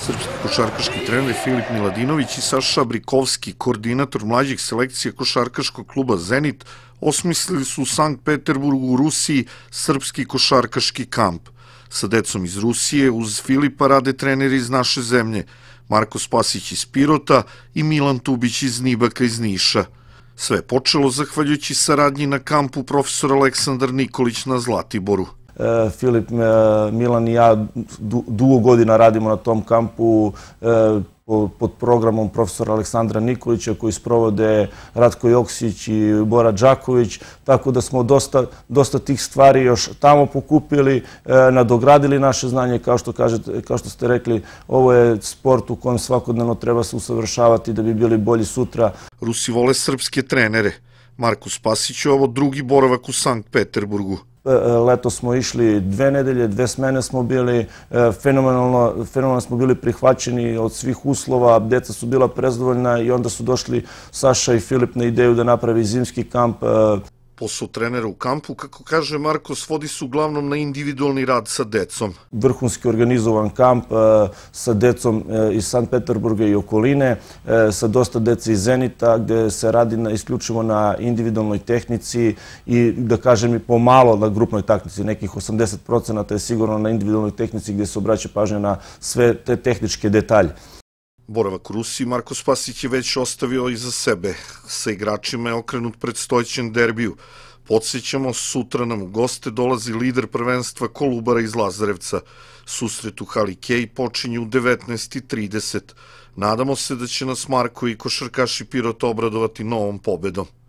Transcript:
Srpski košarkaški trener Filip Miladinović i Saša Brikovski, koordinator mlađih selekcija košarkaškog kluba Zenit, osmislili su u Sankt Peterburgu u Rusiji srpski košarkaški kamp. Sa decom iz Rusije uz Filipa rade treneri iz naše zemlje, Marko Spasić iz Pirota i Milan Tubić iz Nibaka iz Niša. Sve počelo zahvaljujući saradnji na kampu profesora Aleksandar Nikolić na Zlatiboru. E, Filip, e, Milan i ja dugo godina radimo na tom kampu e, pod programom profesora Aleksandra Nikolića koji sprovode Ratko Joksić i Bora Đaković, tako da smo dosta tih stvari još tamo pokupili, nadogradili naše znanje, kao što ste rekli, ovo je sport u kojem svakodnevno treba se usavršavati da bi bili bolji sutra. Rusi vole srpske trenere. Markus Pasić je ovo drugi boravak u Sankt Peterburgu. E, e, Leto smo išli dve nedelje, dve smene smo bili, e, fenomenalno smo bili prihvaćeni od svih uslova, djeca su bila prezdovoljna i onda su došli Saša i Filip na ideju da napravi zimski kamp posao trenera u kampu, kako kaže Marko, svodi se uglavnom na individualni rad sa decom. Vrhunski organizovan kamp e, sa decom e, iz St. Peterburga i okoline, e, sa dosta dece iz Zenita, gde se radi isključivo na individualnoj tehnici i da kažem i pomalo na grupnoj taktici, nekih 80% je sigurno na individualnoj tehnici gde se obraća pažnja na sve te tehničke detalje. Boravak u Rusiji Marko Spasić je već ostavio iza sebe. Sa igračima je okrenut predstojećem derbiju. Podsećamo, sutra nam u goste dolazi lider prvenstva Kolubara iz Lazarevca. Susret u Hali Kej počinje u 19.30. Nadamo se da će nas Marko i košarkaši Pirot obradovati novom pobedom.